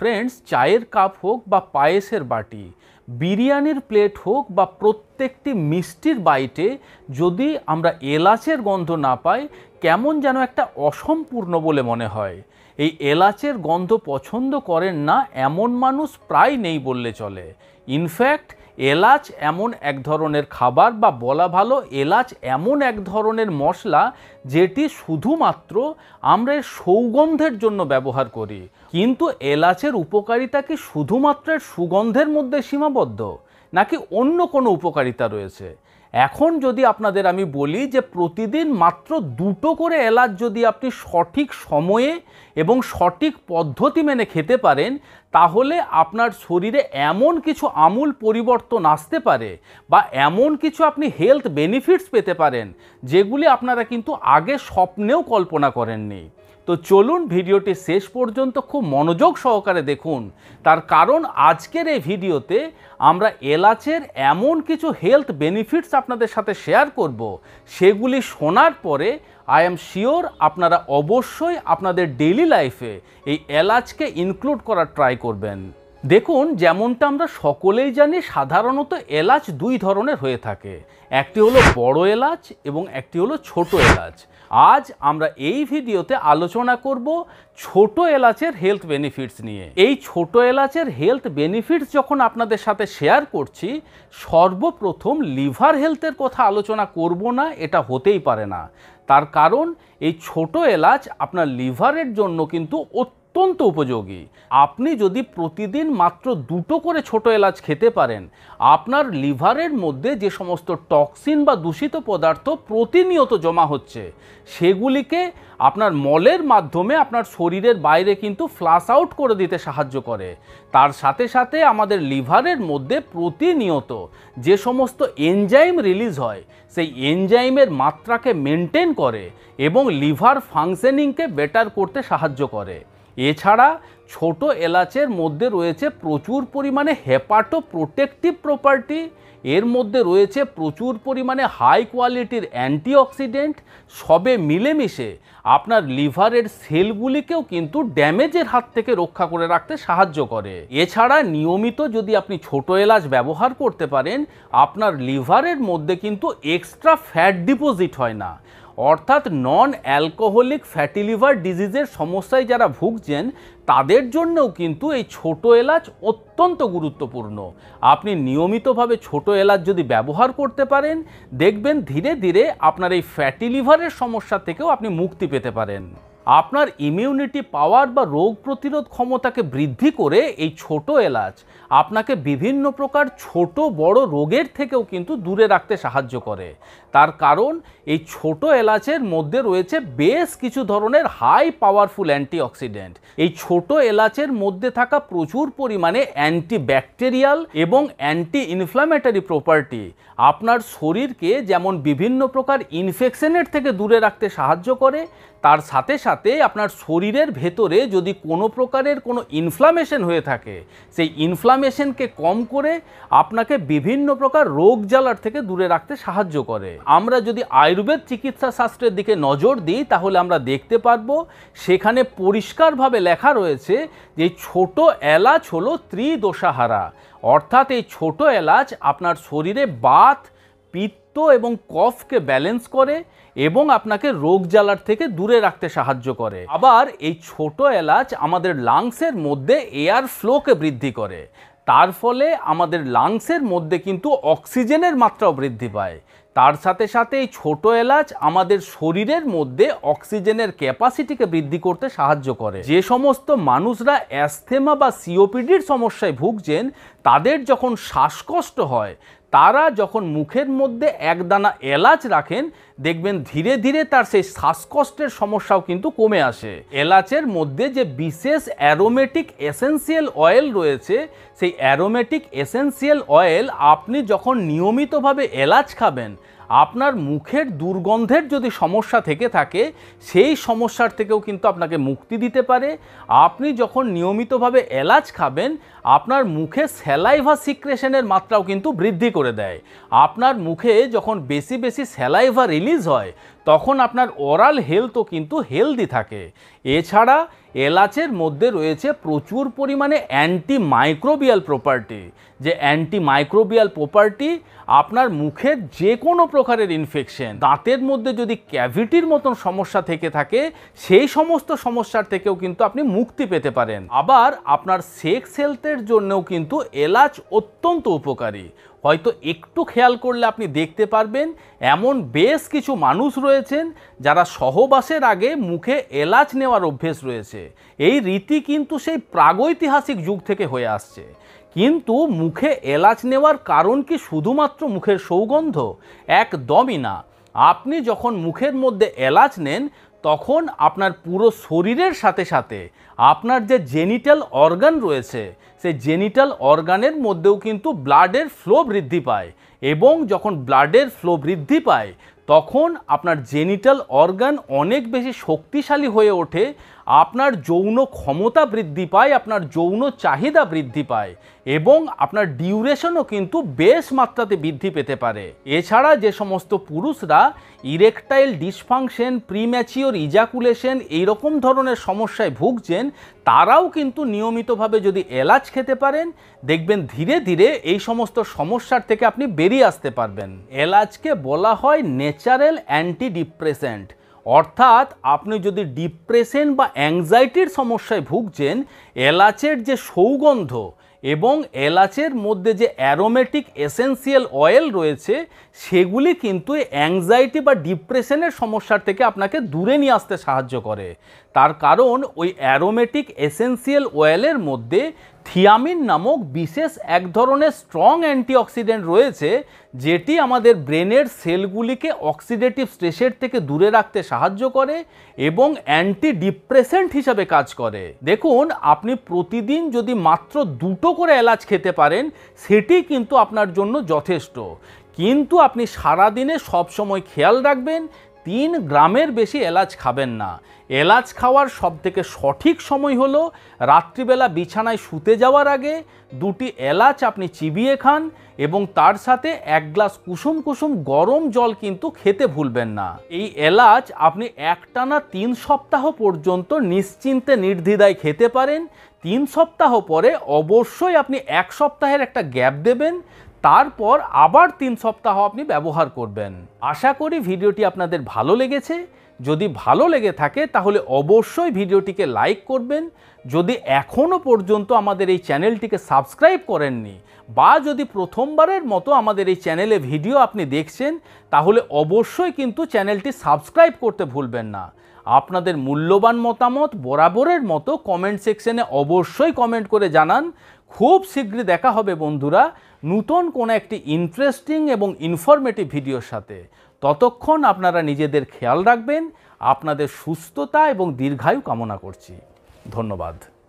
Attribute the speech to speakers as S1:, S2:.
S1: friends চায়ের cup হোক বা পায়েসের বাটি বিরিয়ানির প্লেট হোক বা প্রত্যেকটি মিষ্টির বাইটে যদি আমরা এলাচের গন্ধ না পাই কেমন যেন একটা অসম্পূর্ণ বলে মনে হয় এই এলাচের গন্ধ পছন্দ করেন না এমন মানুষ প্রায় নেই বললে চলে ইনফ্যাক্ট এলাচ এমন এক ধরনের খাবার বা বলা ভালো এলাচ এমন এক ধরনের মশলা যেটি শুধুমাত্র আমরা সৌগন্ধের জন্য ব্যবহার করি কিন্তু এলাচের উপকারিতা কি শুধুমাত্র সুগন্ধের মধ্যে সীমাবদ্ধ নাকি অন্য কোনো উপকারিতা রয়েছে এখন যদি আপনাদের আমি বলি যে প্রতিদিন মাত্র দুটো করে এলাচ যদি আপনি সঠিক সময়ে এবং সঠিক পদ্ধতি মেনে খেতে পারেন তাহলে আপনার শরীরে এমন কিছু আমূল পরিবর্তন আসতে পারে বা এমন কিছু আপনি হেলথ বেনিফিটস পেতে পারেন যেগুলি আপনারা কিন্তু আগে স্বপ্নেও কল্পনা করেননি তো চলুন ভিডিওটি শেষ পর্যন্ত খুব মনোযোগ সহকারে দেখুন তার কারণ আজকের এই ভিডিওতে আমরা এলাচের এমন কিছু হেলথ বেনিফিটস আপনাদের সাথে শেয়ার করব সেগুলি শোনার পরে আই এম শিওর আপনারা অবশ্যই আপনাদের ডেইলি লাইফে এই এলাচকে ইনক্লুড করার ট্রাই করবেন দেখুন যেমনটা আমরা সকলেই জানি সাধারণত এলাচ দুই ধরনের হয়ে থাকে একটি হলো বড় এলাচ এবং একটি হলো ছোট এলাচ আজ আমরা এই ভিডিওতে আলোচনা করব ছোট এলাচের হেলথ বেনিফিটস নিয়ে এই ছোট এলাচের হেলথ বেনিফিটস যখন আপনাদের সাথে শেয়ার করছি সর্বপ্রথম লিভার হেলথের কথা আলোচনা করব না এটা হতেই পারে না তার কারণ এই ছোট এলাচ আপনার লিভারের জন্য কিন্তু অত্যন্ত অত্যন্ত উপযোগী আপনি যদি প্রতিদিন মাত্র দুটো করে ছোট এলাচ খেতে পারেন আপনার লিভারের মধ্যে যে সমস্ত টক্সিন বা দূষিত পদার্থ প্রতিনিয়ত জমা হচ্ছে সেগুলিকে আপনার মলের মাধ্যমে আপনার শরীরের বাইরে কিন্তু ফ্লাস আউট করে দিতে সাহায্য করে তার সাথে সাথে আমাদের লিভারের মধ্যে প্রতিনিয়ত যে সমস্ত এনজাইম রিলিজ হয় সেই এনজাইমের মাত্রাকে মেনটেন করে এবং লিভার ফাংশনিংকে বেটার করতে সাহায্য করে এছাড়া ছোট এলাচের মধ্যে রয়েছে প্রচুর পরিমাণে হেপাটো প্রোটেকটিভ প্রপার্টি এর মধ্যে রয়েছে প্রচুর পরিমাণে হাই কোয়ালিটির অ্যান্টিঅক্সিডেন্ট সবে মিলেমিশে আপনার লিভারের সেলগুলিকেও কিন্তু ড্যামেজের হাত থেকে রক্ষা করে রাখতে সাহায্য করে এছাড়া নিয়মিত যদি আপনি ছোট এলাচ ব্যবহার করতে পারেন আপনার লিভারের মধ্যে কিন্তু এক্সট্রা ফ্যাট ডিপোজিট হয় না অর্থাৎ নন অ্যালকোহলিক ফ্যাটি লিভার ডিজিজের সমস্যায় যারা ভুগছেন তাদের জন্যও কিন্তু এই ছোট এলাচ অত্যন্ত গুরুত্বপূর্ণ আপনি নিয়মিতভাবে ছোট এলাচ যদি ব্যবহার করতে পারেন দেখবেন ধীরে ধীরে আপনার এই ফ্যাটি লিভারের সমস্যা থেকেও আপনি মুক্তি পেতে পারেন আপনার ইমিউনিটি পাওয়ার বা রোগ প্রতিরোধ ক্ষমতাকে বৃদ্ধি করে এই ছোট এলাচ আপনাকে বিভিন্ন প্রকার ছোট বড় রোগের থেকেও কিন্তু দূরে রাখতে সাহায্য করে তার কারণ এই ছোট এলাচের মধ্যে রয়েছে বেশ কিছু ধরনের হাই পাওয়ারফুল অ্যান্টিঅক্সিডেন্ট এই ছোট এলাচের মধ্যে থাকা প্রচুর পরিমাণে অ্যান্টি ব্যাকটেরিয়াল এবং অ্যান্টি ইনফ্লামেটারি প্রপার্টি আপনার শরীরকে যেমন বিভিন্ন প্রকার ইনফেকশনের থেকে দূরে রাখতে সাহায্য করে তার সাথে সাথে সাথে আপনার শরীরের ভেতরে যদি কোনো প্রকারের কোনো ইনফ্লামেশন হয়ে থাকে সেই ইনফ্লামেশনকে কম করে আপনাকে বিভিন্ন প্রকার রোগ জ্বালার থেকে দূরে রাখতে সাহায্য করে আমরা যদি আয়ুর্বেদ চিকিৎসা শাস্ত্রের দিকে নজর দিই তাহলে আমরা দেখতে পারবো সেখানে পরিষ্কারভাবে লেখা রয়েছে যে ছোট এলাচ হলো ত্রিদোষাহারা অর্থাৎ এই ছোট এলাচ আপনার শরীরে বাত পিত্ত রক্ত এবং কফকে ব্যালেন্স করে এবং আপনাকে রোগ জ্বালার থেকে দূরে রাখতে সাহায্য করে আবার এই ছোট এলাচ আমাদের লাংসের মধ্যে এয়ার ফ্লোকে বৃদ্ধি করে তার ফলে আমাদের লাংসের মধ্যে কিন্তু অক্সিজেনের মাত্রাও বৃদ্ধি পায় তার সাথে সাথে এই ছোট এলাচ আমাদের শরীরের মধ্যে অক্সিজেনের ক্যাপাসিটিকে বৃদ্ধি করতে সাহায্য করে যে সমস্ত মানুষরা অ্যাস্থেমা বা সিওপিডির সমস্যায় ভুগছেন তাদের যখন শ্বাসকষ্ট হয় তারা যখন মুখের মধ্যে একদানা এলাচ রাখেন দেখবেন ধীরে ধীরে তার সেই শ্বাসকষ্টের সমস্যাও কিন্তু কমে আসে এলাচের মধ্যে যে বিশেষ অ্যারোমেটিক এসেন্সিয়াল অয়েল রয়েছে সেই অ্যারোমেটিক এসেন্সিয়াল অয়েল আপনি যখন নিয়মিতভাবে এলাচ খাবেন আপনার মুখের দুর্গন্ধের যদি সমস্যা থেকে থাকে সেই সমস্যার থেকেও কিন্তু আপনাকে মুক্তি দিতে পারে আপনি যখন নিয়মিতভাবে এলাচ খাবেন আপনার মুখে স্যালাইভা সিক্রেশনের মাত্রাও কিন্তু বৃদ্ধি করে দেয় আপনার মুখে যখন বেশি বেশি স্যালাইভা রিলিজ হয় তখন আপনার ওরাল হেলথও কিন্তু হেলদি থাকে এছাড়া এলাচের মধ্যে রয়েছে প্রচুর পরিমাণে অ্যান্টি মাইক্রোবিয়াল প্রপার্টি যে অ্যান্টি মাইক্রোবিয়াল প্রপার্টি আপনার মুখের যে কোনো প্রকারের ইনফেকশন দাঁতের মধ্যে যদি ক্যাভিটির মতন সমস্যা থেকে থাকে সেই সমস্ত সমস্যার থেকেও কিন্তু আপনি মুক্তি পেতে পারেন আবার আপনার সেক্স হেলথের জন্যও কিন্তু এলাচ অত্যন্ত উপকারী হয়তো একটু খেয়াল করলে আপনি দেখতে পারবেন এমন বেশ কিছু মানুষ রয়েছেন যারা সহবাসের আগে মুখে এলাচ নেওয়ার অভ্যেস রয়েছে এই রীতি কিন্তু সেই প্রাগৈতিহাসিক যুগ থেকে হয়ে আসছে কিন্তু মুখে এলাচ নেওয়ার কারণ কি শুধুমাত্র মুখের সৌগন্ধ একদমই না আপনি যখন মুখের মধ্যে এলাচ নেন তখন আপনার পুরো শরীরের সাথে সাথে আপনার যে জেনিটাল অর্গান রয়েছে সেই জেনিটাল অর্গানের মধ্যেও কিন্তু ব্লাডের ফ্লো বৃদ্ধি পায় এবং যখন ব্লাডের ফ্লো বৃদ্ধি পায় তখন আপনার জেনিটাল অর্গান অনেক বেশি শক্তিশালী হয়ে ওঠে আপনার যৌন ক্ষমতা বৃদ্ধি পায় আপনার যৌন চাহিদা বৃদ্ধি পায় এবং আপনার ডিউরেশনও কিন্তু বেশ মাত্রাতে বৃদ্ধি পেতে পারে এছাড়া যে সমস্ত পুরুষরা ইরেকটাইল ডিসফাংশন প্রিম্যাচিওর ইজাকুলেশন এইরকম ধরনের সমস্যায় ভুগছেন তারাও কিন্তু নিয়মিতভাবে যদি এলাচ খেতে পারেন দেখবেন ধীরে ধীরে এই সমস্ত সমস্যার থেকে আপনি বেরিয়ে আসতে পারবেন এলাচকে বলা হয় অ্যান্টি অ্যান্টিডিপ্রেসেন্ট অর্থাৎ আপনি যদি ডিপ্রেশন বা অ্যাংজাইটির সমস্যায় ভুগছেন এলাচের যে সৌগন্ধ এবং এলাচের মধ্যে যে অ্যারোমেটিক এসেন্সিয়াল অয়েল রয়েছে সেগুলি কিন্তু অ্যাংজাইটি বা ডিপ্রেশনের সমস্যার থেকে আপনাকে দূরে নিয়ে আসতে সাহায্য করে তার কারণ ওই অ্যারোমেটিক এসেন্সিয়াল অয়েলের মধ্যে থিয়ামিন নামক বিশেষ এক ধরনের স্ট্রং অ্যান্টিঅক্সিডেন্ট রয়েছে যেটি আমাদের ব্রেনের সেলগুলিকে অক্সিডেটিভ স্ট্রেসের থেকে দূরে রাখতে সাহায্য করে এবং অ্যান্টি ডিপ্রেসেন্ট হিসাবে কাজ করে দেখুন আপনি প্রতিদিন যদি মাত্র দুটো করে এলাচ খেতে পারেন সেটি কিন্তু আপনার জন্য যথেষ্ট কিন্তু আপনি সারাদিনে সবসময় খেয়াল রাখবেন তিন গ্রামের বেশি এলাচ খাবেন না এলাচ খাওয়ার সবথেকে সঠিক সময় হল রাত্রিবেলা বিছানায় শুতে যাওয়ার আগে দুটি এলাচ আপনি চিবিয়ে খান এবং তার সাথে এক গ্লাস কুসুম কুসুম গরম জল কিন্তু খেতে ভুলবেন না এই এলাচ আপনি একটানা তিন সপ্তাহ পর্যন্ত নিশ্চিন্তে নির্দ্বিধায় খেতে পারেন তিন সপ্তাহ পরে অবশ্যই আপনি এক সপ্তাহের একটা গ্যাপ দেবেন তারপর আবার তিন সপ্তাহ আপনি ব্যবহার করবেন আশা করি ভিডিওটি আপনাদের ভালো লেগেছে যদি ভালো লেগে থাকে তাহলে অবশ্যই ভিডিওটিকে লাইক করবেন যদি এখনও পর্যন্ত আমাদের এই চ্যানেলটিকে সাবস্ক্রাইব করেননি বা যদি প্রথমবারের মতো আমাদের এই চ্যানেলে ভিডিও আপনি দেখছেন তাহলে অবশ্যই কিন্তু চ্যানেলটি সাবস্ক্রাইব করতে ভুলবেন না আপনাদের মূল্যবান মতামত বরাবরের মতো কমেন্ট সেকশনে অবশ্যই কমেন্ট করে জানান খুব শীঘ্রই দেখা হবে বন্ধুরা নূতন কোনো একটি ইন্টারেস্টিং এবং ইনফরমেটিভ ভিডিওর সাথে ততক্ষণ আপনারা নিজেদের খেয়াল রাখবেন আপনাদের সুস্থতা এবং দীর্ঘায়ু কামনা করছি ধন্যবাদ